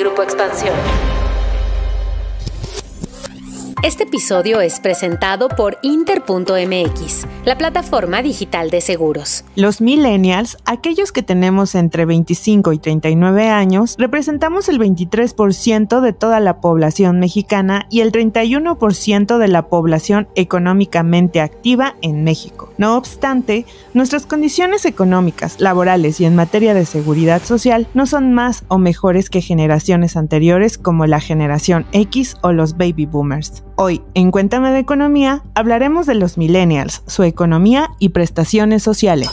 Grupo Expansión. Este episodio es presentado por Inter.mx, la plataforma digital de seguros. Los millennials, aquellos que tenemos entre 25 y 39 años, representamos el 23% de toda la población mexicana y el 31% de la población económicamente activa en México. No obstante, nuestras condiciones económicas, laborales y en materia de seguridad social no son más o mejores que generaciones anteriores como la generación X o los baby boomers. Hoy, en Cuéntame de Economía, hablaremos de los millennials, su economía y prestaciones sociales.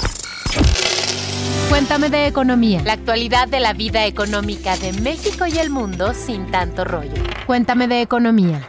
Cuéntame de Economía, la actualidad de la vida económica de México y el mundo sin tanto rollo. Cuéntame de Economía.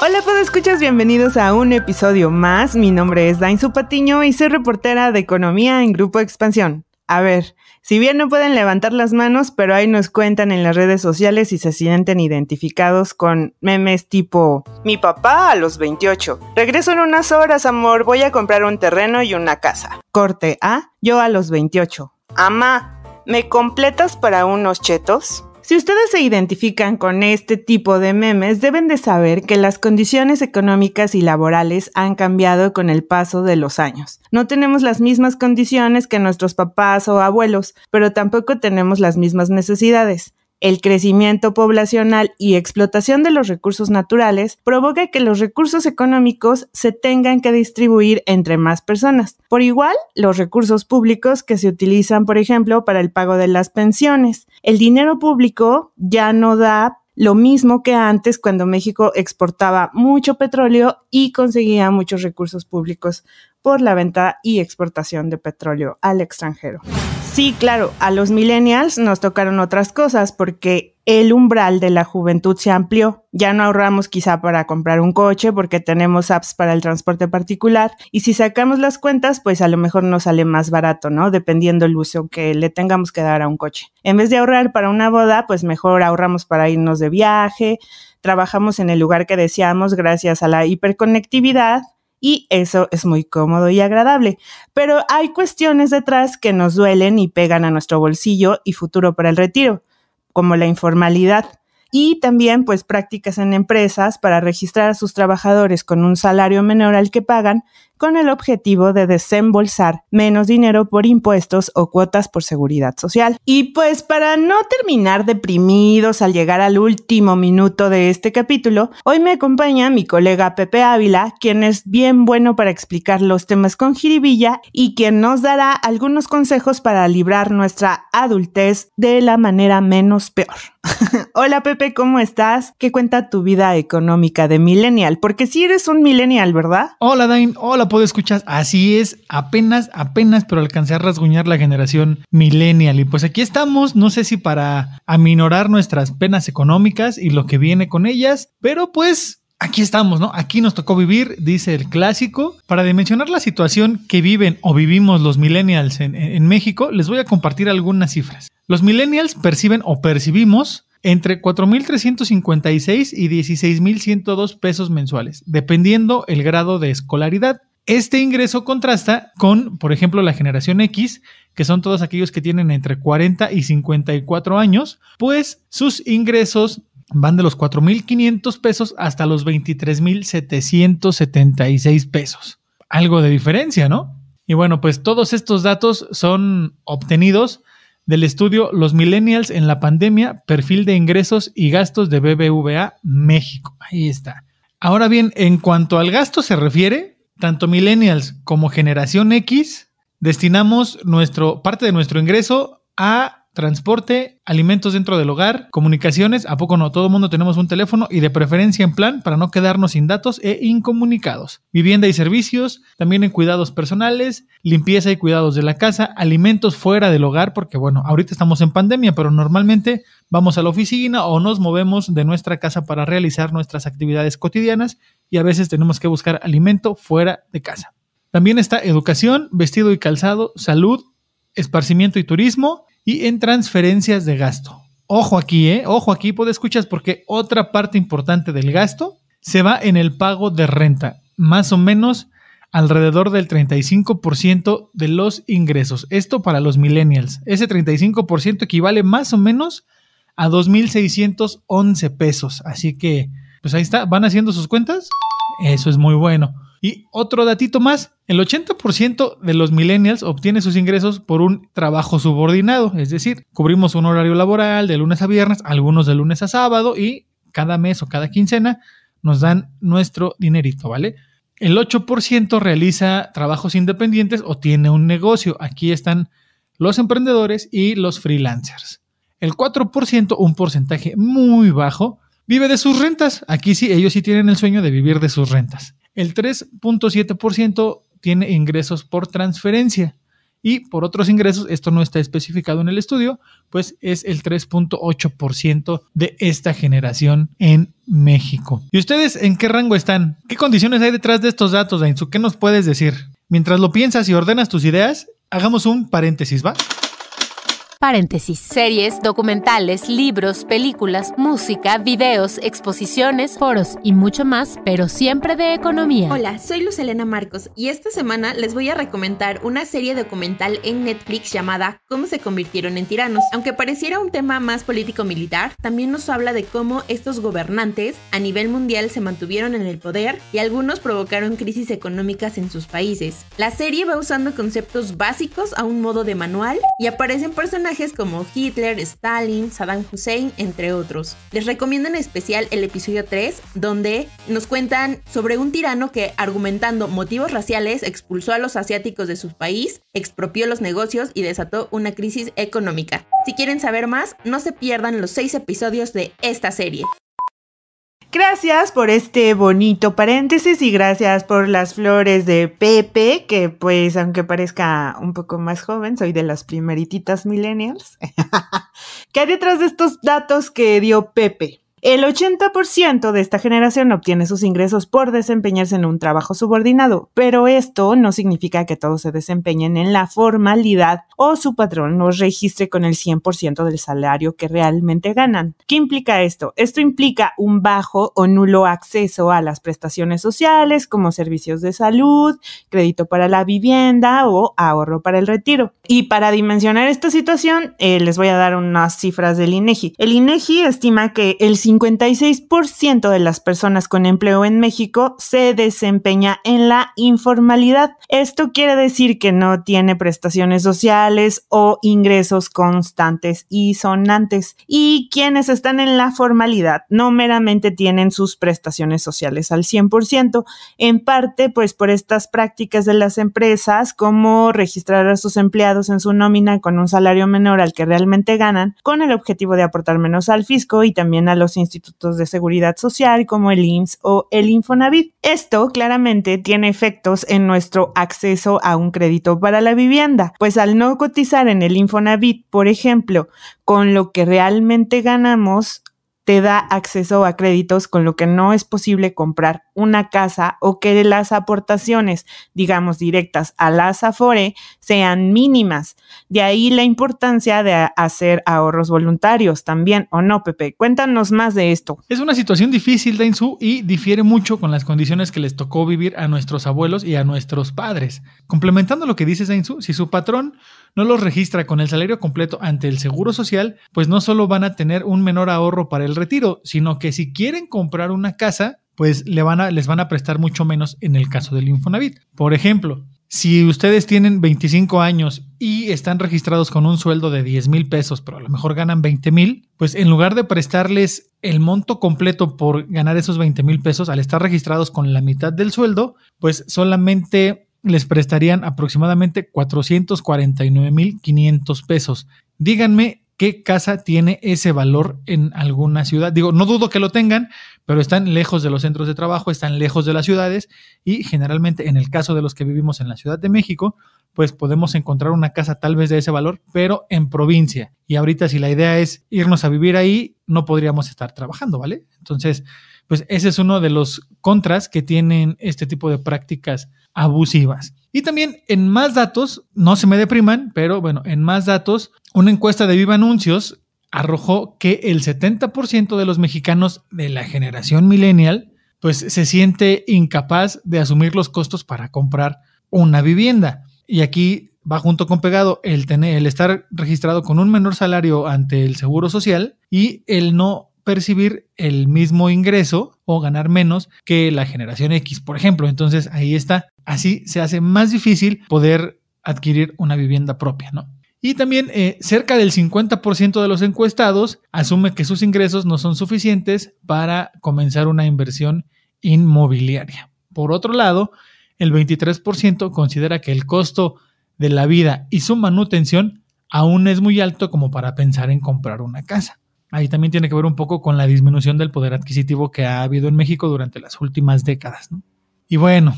Hola, escuchas, bienvenidos a un episodio más. Mi nombre es Dain Zupatiño y soy reportera de Economía en Grupo Expansión. A ver, si bien no pueden levantar las manos, pero ahí nos cuentan en las redes sociales y se sienten identificados con memes tipo Mi papá a los 28. Regreso en unas horas, amor, voy a comprar un terreno y una casa. Corte A, yo a los 28. Amá, ¿me completas para unos chetos? Si ustedes se identifican con este tipo de memes, deben de saber que las condiciones económicas y laborales han cambiado con el paso de los años. No tenemos las mismas condiciones que nuestros papás o abuelos, pero tampoco tenemos las mismas necesidades el crecimiento poblacional y explotación de los recursos naturales provoca que los recursos económicos se tengan que distribuir entre más personas. Por igual, los recursos públicos que se utilizan, por ejemplo, para el pago de las pensiones. El dinero público ya no da lo mismo que antes cuando México exportaba mucho petróleo y conseguía muchos recursos públicos por la venta y exportación de petróleo al extranjero. Sí, claro, a los millennials nos tocaron otras cosas porque el umbral de la juventud se amplió. Ya no ahorramos quizá para comprar un coche porque tenemos apps para el transporte particular y si sacamos las cuentas, pues a lo mejor nos sale más barato, ¿no? Dependiendo el uso que le tengamos que dar a un coche. En vez de ahorrar para una boda, pues mejor ahorramos para irnos de viaje, trabajamos en el lugar que deseamos gracias a la hiperconectividad y eso es muy cómodo y agradable. Pero hay cuestiones detrás que nos duelen y pegan a nuestro bolsillo y futuro para el retiro, como la informalidad y también pues prácticas en empresas para registrar a sus trabajadores con un salario menor al que pagan con el objetivo de desembolsar menos dinero por impuestos o cuotas por seguridad social. Y pues para no terminar deprimidos al llegar al último minuto de este capítulo, hoy me acompaña mi colega Pepe Ávila, quien es bien bueno para explicar los temas con jiribilla y quien nos dará algunos consejos para librar nuestra adultez de la manera menos peor. Hola Pepe, ¿cómo estás? ¿Qué cuenta tu vida económica de millennial? Porque si eres un millennial, ¿verdad? Hola Dain, hola puedo escuchar. Así es, apenas, apenas, pero alcancé a rasguñar la generación millennial. Y pues aquí estamos, no sé si para aminorar nuestras penas económicas y lo que viene con ellas, pero pues aquí estamos, ¿no? Aquí nos tocó vivir, dice el clásico. Para dimensionar la situación que viven o vivimos los millennials en, en, México, les voy a compartir algunas cifras. Los millennials perciben o percibimos entre 4.356 y 16.102 pesos mensuales, dependiendo el grado de escolaridad. Este ingreso contrasta con, por ejemplo, la generación X, que son todos aquellos que tienen entre 40 y 54 años, pues sus ingresos van de los 4.500 pesos hasta los 23.776 pesos. Algo de diferencia, ¿no? Y bueno, pues todos estos datos son obtenidos del estudio Los Millennials en la Pandemia, Perfil de Ingresos y Gastos de BBVA México. Ahí está. Ahora bien, en cuanto al gasto se refiere, tanto millennials como generación X, destinamos nuestro, parte de nuestro ingreso a transporte, alimentos dentro del hogar, comunicaciones, ¿a poco no? Todo el mundo tenemos un teléfono y de preferencia en plan para no quedarnos sin datos e incomunicados. Vivienda y servicios, también en cuidados personales, limpieza y cuidados de la casa, alimentos fuera del hogar, porque bueno, ahorita estamos en pandemia, pero normalmente vamos a la oficina o nos movemos de nuestra casa para realizar nuestras actividades cotidianas y a veces tenemos que buscar alimento fuera de casa. También está educación, vestido y calzado, salud, esparcimiento y turismo y en transferencias de gasto. Ojo aquí, ¿eh? Ojo aquí, puede escuchas porque otra parte importante del gasto se va en el pago de renta, más o menos alrededor del 35% de los ingresos. Esto para los millennials. Ese 35% equivale más o menos a 2.611 pesos. Así que, pues ahí está, van haciendo sus cuentas. Eso es muy bueno. Y otro datito más, el 80% de los millennials obtiene sus ingresos por un trabajo subordinado, es decir, cubrimos un horario laboral de lunes a viernes, algunos de lunes a sábado y cada mes o cada quincena nos dan nuestro dinerito, ¿vale? El 8% realiza trabajos independientes o tiene un negocio. Aquí están los emprendedores y los freelancers. El 4%, un porcentaje muy bajo, vive de sus rentas. Aquí sí, ellos sí tienen el sueño de vivir de sus rentas. El 3.7% tiene ingresos por transferencia y por otros ingresos, esto no está especificado en el estudio, pues es el 3.8% de esta generación en México. ¿Y ustedes en qué rango están? ¿Qué condiciones hay detrás de estos datos, Ainsu? ¿Qué nos puedes decir? Mientras lo piensas y ordenas tus ideas, hagamos un paréntesis, ¿va? Paréntesis. Series, documentales, libros, películas, música, videos, exposiciones, foros y mucho más, pero siempre de economía. Hola, soy Luz Elena Marcos y esta semana les voy a recomendar una serie documental en Netflix llamada Cómo se convirtieron en tiranos. Aunque pareciera un tema más político-militar, también nos habla de cómo estos gobernantes a nivel mundial se mantuvieron en el poder y algunos provocaron crisis económicas en sus países. La serie va usando conceptos básicos a un modo de manual y aparecen personajes como Hitler, Stalin, Saddam Hussein, entre otros. Les recomiendo en especial el episodio 3, donde nos cuentan sobre un tirano que, argumentando motivos raciales, expulsó a los asiáticos de su país, expropió los negocios y desató una crisis económica. Si quieren saber más, no se pierdan los 6 episodios de esta serie. Gracias por este bonito paréntesis y gracias por las flores de Pepe, que pues aunque parezca un poco más joven, soy de las primerititas millennials. ¿Qué hay detrás de estos datos que dio Pepe? El 80% de esta generación obtiene sus ingresos por desempeñarse en un trabajo subordinado, pero esto no significa que todos se desempeñen en la formalidad o su patrón los registre con el 100% del salario que realmente ganan. ¿Qué implica esto? Esto implica un bajo o nulo acceso a las prestaciones sociales como servicios de salud, crédito para la vivienda o ahorro para el retiro. Y para dimensionar esta situación, eh, les voy a dar unas cifras del INEGI. E el INEGI e estima que el 56% de las personas con empleo en México se desempeña en la informalidad. Esto quiere decir que no tiene prestaciones sociales o ingresos constantes y sonantes. Y quienes están en la formalidad no meramente tienen sus prestaciones sociales al 100%, en parte pues por estas prácticas de las empresas como registrar a sus empleados en su nómina con un salario menor al que realmente ganan, con el objetivo de aportar menos al fisco y también a los institutos de seguridad social como el IMSS o el Infonavit. Esto claramente tiene efectos en nuestro acceso a un crédito para la vivienda, pues al no cotizar en el Infonavit, por ejemplo, con lo que realmente ganamos, te da acceso a créditos con lo que no es posible comprar una casa o que las aportaciones, digamos, directas a las AFORE sean mínimas. De ahí la importancia de hacer ahorros voluntarios también, ¿o no, Pepe? Cuéntanos más de esto. Es una situación difícil, Dainsu, y difiere mucho con las condiciones que les tocó vivir a nuestros abuelos y a nuestros padres. Complementando lo que dice Dainzú, si su patrón no los registra con el salario completo ante el Seguro Social, pues no solo van a tener un menor ahorro para el retiro, sino que si quieren comprar una casa, pues les van a prestar mucho menos en el caso del Infonavit. Por ejemplo, si ustedes tienen 25 años y están registrados con un sueldo de 10 mil pesos, pero a lo mejor ganan 20 mil, pues en lugar de prestarles el monto completo por ganar esos 20 mil pesos, al estar registrados con la mitad del sueldo, pues solamente les prestarían aproximadamente 449 mil 500 pesos. Díganme qué casa tiene ese valor en alguna ciudad. Digo, no dudo que lo tengan, pero están lejos de los centros de trabajo, están lejos de las ciudades y generalmente en el caso de los que vivimos en la Ciudad de México, pues podemos encontrar una casa tal vez de ese valor, pero en provincia. Y ahorita si la idea es irnos a vivir ahí, no podríamos estar trabajando, ¿vale? Entonces, pues ese es uno de los contras que tienen este tipo de prácticas abusivas. Y también en más datos, no se me depriman, pero bueno, en más datos, una encuesta de Viva Anuncios arrojó que el 70% de los mexicanos de la generación millennial pues se siente incapaz de asumir los costos para comprar una vivienda. Y aquí va junto con pegado el, tener, el estar registrado con un menor salario ante el Seguro Social y el no percibir el mismo ingreso o ganar menos que la generación X, por ejemplo. Entonces ahí está. Así se hace más difícil poder adquirir una vivienda propia, ¿no? Y también eh, cerca del 50% de los encuestados asume que sus ingresos no son suficientes para comenzar una inversión inmobiliaria. Por otro lado, el 23% considera que el costo de la vida y su manutención aún es muy alto como para pensar en comprar una casa. Ahí también tiene que ver un poco con la disminución del poder adquisitivo que ha habido en México durante las últimas décadas. Y bueno,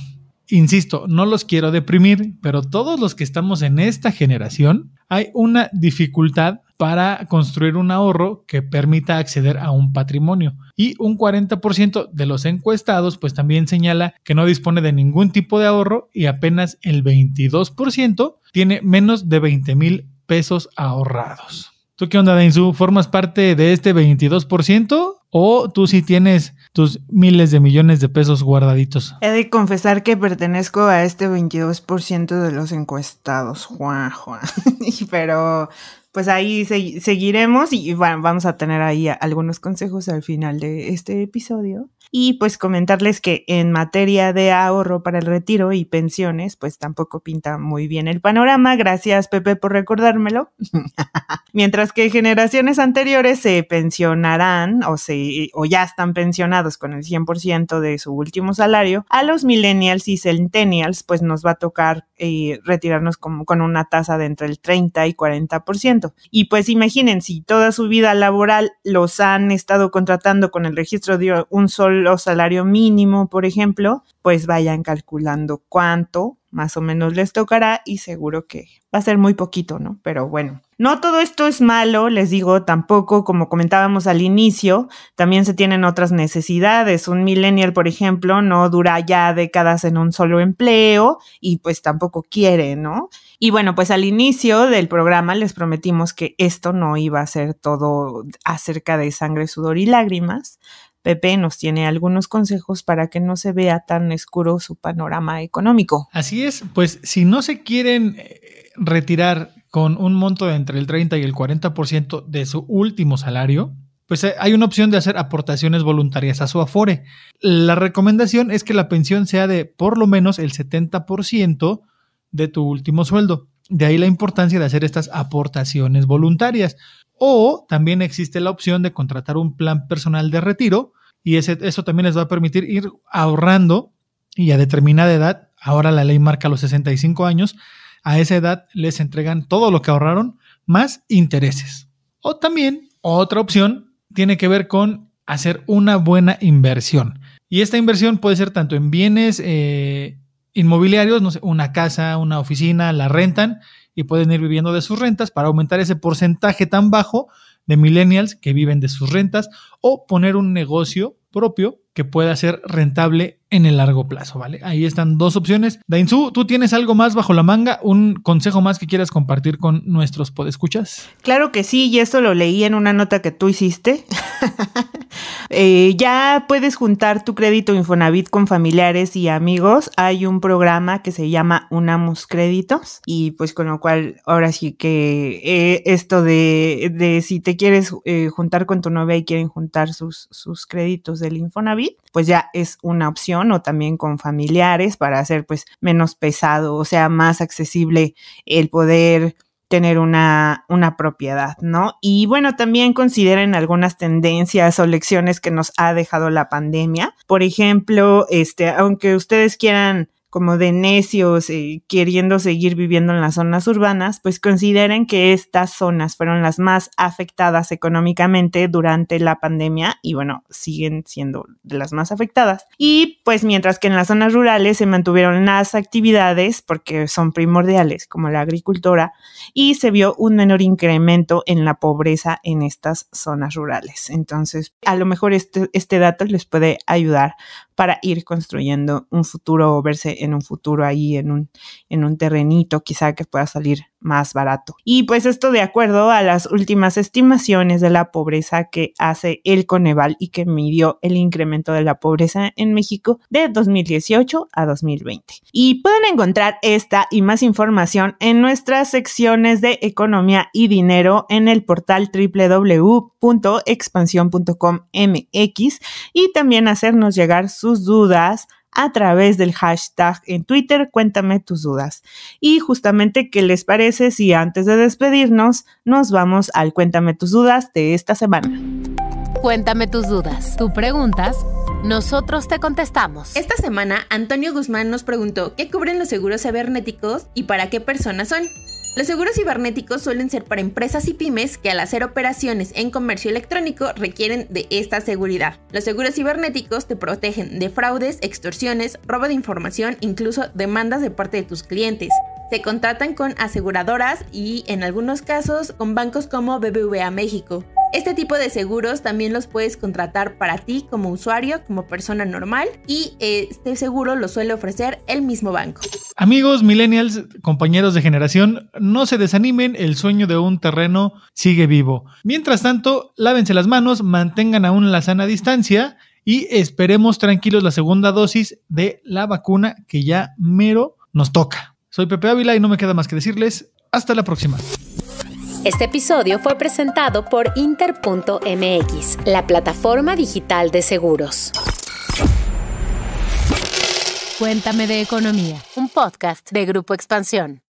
insisto, no los quiero deprimir, pero todos los que estamos en esta generación hay una dificultad para construir un ahorro que permita acceder a un patrimonio. Y un 40% de los encuestados pues también señala que no dispone de ningún tipo de ahorro y apenas el 22% tiene menos de 20 mil pesos ahorrados. ¿Tú qué onda, Dainzu? ¿Formas parte de este 22%? ¿O tú sí tienes tus miles de millones de pesos guardaditos. He de confesar que pertenezco a este 22% de los encuestados, Juan, Juan. Pero pues ahí seguiremos y vamos a tener ahí algunos consejos al final de este episodio. Y pues comentarles que en materia de ahorro para el retiro y pensiones, pues tampoco pinta muy bien el panorama. Gracias Pepe por recordármelo. Mientras que generaciones anteriores se pensionarán o, se, o ya están pensionados con el 100% de su último salario, a los millennials y centennials pues nos va a tocar eh, retirarnos con, con una tasa de entre el 30 y 40%. Y pues imaginen, si toda su vida laboral los han estado contratando con el registro de un solo salario mínimo, por ejemplo, pues vayan calculando cuánto más o menos les tocará y seguro que va a ser muy poquito, ¿no? Pero bueno, no todo esto es malo, les digo tampoco, como comentábamos al inicio, también se tienen otras necesidades. Un millennial, por ejemplo, no dura ya décadas en un solo empleo y pues tampoco quiere, ¿no? Y bueno, pues al inicio del programa les prometimos que esto no iba a ser todo acerca de sangre, sudor y lágrimas, Pepe nos tiene algunos consejos para que no se vea tan oscuro su panorama económico. Así es, pues si no se quieren eh, retirar con un monto entre el 30 y el 40% de su último salario, pues eh, hay una opción de hacer aportaciones voluntarias a su Afore. La recomendación es que la pensión sea de por lo menos el 70% de tu último sueldo. De ahí la importancia de hacer estas aportaciones voluntarias. O también existe la opción de contratar un plan personal de retiro y ese, eso también les va a permitir ir ahorrando y a determinada edad, ahora la ley marca los 65 años, a esa edad les entregan todo lo que ahorraron más intereses. O también otra opción tiene que ver con hacer una buena inversión. Y esta inversión puede ser tanto en bienes eh, inmobiliarios, no sé, una casa, una oficina, la rentan y pueden ir viviendo de sus rentas para aumentar ese porcentaje tan bajo de millennials que viven de sus rentas o poner un negocio propio que pueda ser rentable en el largo plazo, ¿vale? Ahí están dos opciones. Dainzú, ¿tú tienes algo más bajo la manga? ¿Un consejo más que quieras compartir con nuestros podescuchas? Claro que sí, y esto lo leí en una nota que tú hiciste. Eh, ya puedes juntar tu crédito Infonavit con familiares y amigos. Hay un programa que se llama Unamos Créditos y pues con lo cual ahora sí que eh, esto de, si te quieres eh, juntar con tu novia y quieren juntar sus, sus créditos del Infonavit, pues ya es una opción o también con familiares para hacer pues menos pesado, o sea, más accesible el poder tener una, una propiedad, ¿no? Y bueno, también consideren algunas tendencias o lecciones que nos ha dejado la pandemia. Por ejemplo, este, aunque ustedes quieran como de necios queriendo seguir viviendo en las zonas urbanas, pues consideren que estas zonas fueron las más afectadas económicamente durante la pandemia y bueno, siguen siendo las más afectadas. Y pues mientras que en las zonas rurales se mantuvieron las actividades porque son primordiales como la agricultura y se vio un menor incremento en la pobreza en estas zonas rurales. Entonces, a lo mejor este, este dato les puede ayudar para ir construyendo un futuro o verse en un futuro ahí en un, en un terrenito quizá que pueda salir más barato. Y pues esto de acuerdo a las últimas estimaciones de la pobreza que hace el Coneval y que midió el incremento de la pobreza en México de 2018 a 2020. Y pueden encontrar esta y más información en nuestras secciones de economía y dinero en el portal www.expansión.com.mx y también hacernos llegar sus dudas a través del hashtag en Twitter, cuéntame tus dudas. Y justamente, ¿qué les parece si antes de despedirnos nos vamos al cuéntame tus dudas de esta semana? Cuéntame tus dudas. Tú preguntas, nosotros te contestamos. Esta semana, Antonio Guzmán nos preguntó qué cubren los seguros cibernéticos y para qué personas son. Los seguros cibernéticos suelen ser para empresas y pymes que al hacer operaciones en comercio electrónico requieren de esta seguridad. Los seguros cibernéticos te protegen de fraudes, extorsiones, robo de información, incluso demandas de parte de tus clientes. Se contratan con aseguradoras y en algunos casos con bancos como BBVA México. Este tipo de seguros también los puedes contratar para ti como usuario, como persona normal y eh, este seguro lo suele ofrecer el mismo banco. Amigos millennials, compañeros de generación, no se desanimen, el sueño de un terreno sigue vivo. Mientras tanto, lávense las manos, mantengan aún la sana distancia y esperemos tranquilos la segunda dosis de la vacuna que ya mero nos toca. Soy Pepe Ávila y no me queda más que decirles, hasta la próxima. Este episodio fue presentado por Inter.mx, la plataforma digital de seguros. Cuéntame de Economía, un podcast de Grupo Expansión.